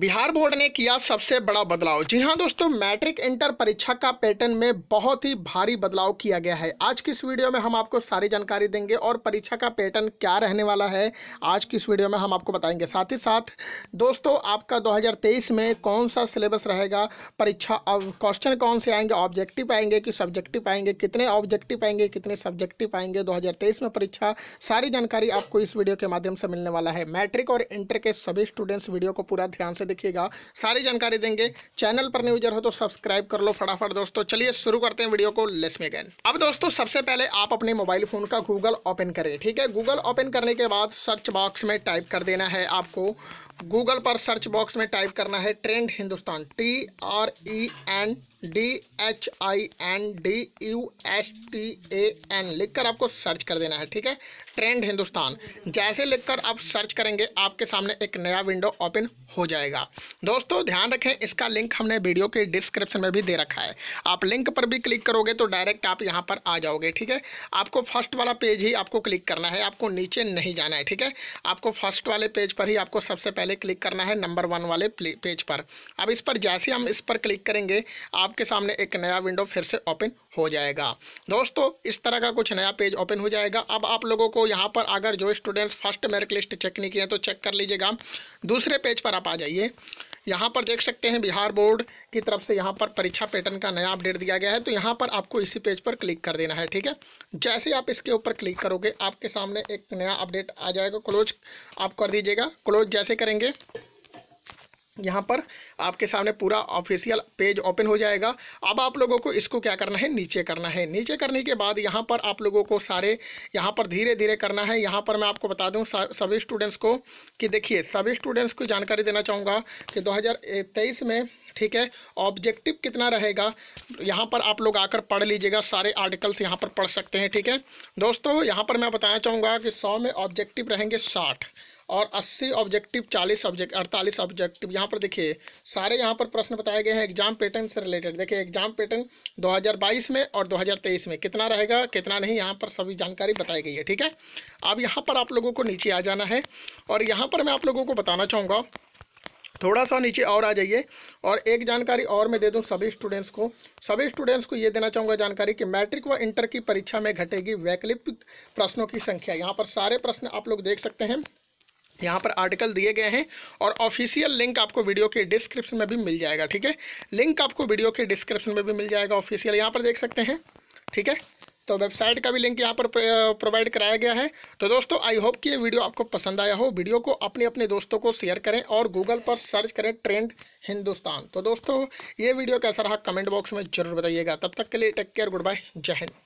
Bihar board ने किया सबसे बड़ा बदलाव जी हाँ दोस्तों मैट्रिक इंटर परीक्षा का पैटर्न में बहुत ही भारी बदलाव किया गया है आज की इस वीडियो में हम आपको सारी जानकारी देंगे और परीक्षा का पैटर्न क्या रहने वाला है आज की इस वीडियो में हम आपको बताएंगे साथ ही साथ दोस्तों आपका 2023 में कौन सा सिलेबस रहेगा परीक्षा क्वेश्चन कौन से आएंगे ऑब्जेक्टिव आएंगे कि सब्जेक्टिव आएंगे कितने ऑब्जेक्टिव आएंगे कितने सब्जेक्टिव आएंगे दो में परीक्षा सारी जानकारी आपको इस वीडियो के माध्यम से मिलने वाला है मैट्रिक और इंटर के सभी स्टूडेंट्स वीडियो को पूरा ध्यान से देखिएगा सारी जानकारी देंगे चैनल पर न्यूजर हो तो सब्सक्राइब कर लो फटाफट दोस्तों चलिए शुरू करते हैं वीडियो को लेस गैन अब दोस्तों सबसे पहले आप अपने मोबाइल फ़ोन का गूगल ओपन करें ठीक है गूगल ओपन करने के बाद सर्च बॉक्स में टाइप कर देना है आपको गूगल पर सर्च बॉक्स में टाइप करना है trend Hindustan T R E N D H I N D U S T A N लिखकर आपको सर्च कर देना है ठीक है ट्रेंड हिंदुस्तान जैसे लिखकर आप सर्च करेंगे आपके सामने एक नया विंडो ओपन हो जाएगा दोस्तों ध्यान रखें इसका लिंक हमने वीडियो के डिस्क्रिप्शन में भी दे रखा है आप लिंक पर भी क्लिक करोगे तो डायरेक्ट आप यहाँ पर आ जाओगे ठीक है आपको फर्स्ट वाला पेज ही आपको क्लिक करना है आपको नीचे नहीं जाना है ठीक है आपको फर्स्ट वाले पेज पर ही आपको सबसे पहले पहले क्लिक करना है नंबर वन वाले पेज पर अब इस पर जैसे हम इस पर क्लिक करेंगे आपके सामने एक नया विंडो फिर से ओपन हो जाएगा दोस्तों इस तरह का कुछ नया पेज ओपन हो जाएगा अब आप लोगों को यहाँ पर अगर जो students first merit list check नहीं किए तो चेक कर लीजिएगा दूसरे पेज पर आप आ जाइए यहाँ पर देख सकते हैं बिहार बोर्ड की तरफ से यहाँ पर परीक्षा पैटर्न का नया अपडेट दिया गया है तो यहाँ पर आपको इसी पेज पर क्लिक कर देना है ठीक है जैसे आप इसके ऊपर क्लिक करोगे आपके सामने एक नया अपडेट आ जाएगा क्लोज आप कर दीजिएगा क्लोज जैसे करेंगे यहाँ पर आपके सामने पूरा ऑफिशियल पेज ओपन हो जाएगा अब आप लोगों को इसको क्या करना है नीचे करना है नीचे करने के बाद यहाँ पर आप लोगों को सारे यहाँ पर धीरे धीरे करना है यहाँ पर मैं आपको बता दूँ सभी स्टूडेंट्स को कि देखिए सभी स्टूडेंट्स को जानकारी देना चाहूँगा कि दो में ठीक है ऑब्जेक्टिव कितना रहेगा यहाँ पर आप लोग आकर पढ़ लीजिएगा सारे आर्टिकल्स यहाँ पर पढ़ सकते हैं ठीक है दोस्तों यहाँ पर मैं बताना चाहूँगा कि सौ में ऑब्जेक्टिव रहेंगे साठ और 80 ऑब्जेक्टिव 40 ऑब्जेक्ट 48 ऑब्जेक्टिव यहाँ पर देखिए सारे यहाँ पर प्रश्न बताए गए हैं एग्जाम पैटर्न से रिलेटेड देखिए एग्जाम पैटर्न 2022 में और 2023 में कितना रहेगा कितना नहीं यहाँ पर सभी जानकारी बताई गई है ठीक है अब यहाँ पर आप लोगों को नीचे आ जाना है और यहाँ पर मैं आप लोगों को बताना चाहूँगा थोड़ा सा नीचे और आ जाइए और एक जानकारी और मैं दे दूं सभी स्टूडेंट्स को सभी स्टूडेंट्स को ये देना चाहूँगा जानकारी कि मैट्रिक व इंटर की परीक्षा में घटेगी वैकल्पिक प्रश्नों की संख्या यहाँ पर सारे प्रश्न आप लोग देख सकते हैं यहाँ पर आर्टिकल दिए गए हैं और ऑफिशियल लिंक आपको वीडियो के डिस्क्रिप्शन में भी मिल जाएगा ठीक है लिंक आपको वीडियो के डिस्क्रिप्शन में भी मिल जाएगा ऑफिशियल यहाँ पर देख सकते हैं ठीक है तो वेबसाइट का भी लिंक यहाँ पर प्रोवाइड कराया गया है तो दोस्तों आई होप कि ये वीडियो आपको पसंद आया हो वीडियो को अपने अपने दोस्तों को शेयर करें और गूगल पर सर्च करें ट्रेंड हिंदुस्तान तो दोस्तों ये वीडियो कैसा रहा कमेंट बॉक्स में जरूर बताइएगा तब तक के लिए टेक केयर गुड बाय जय हिंद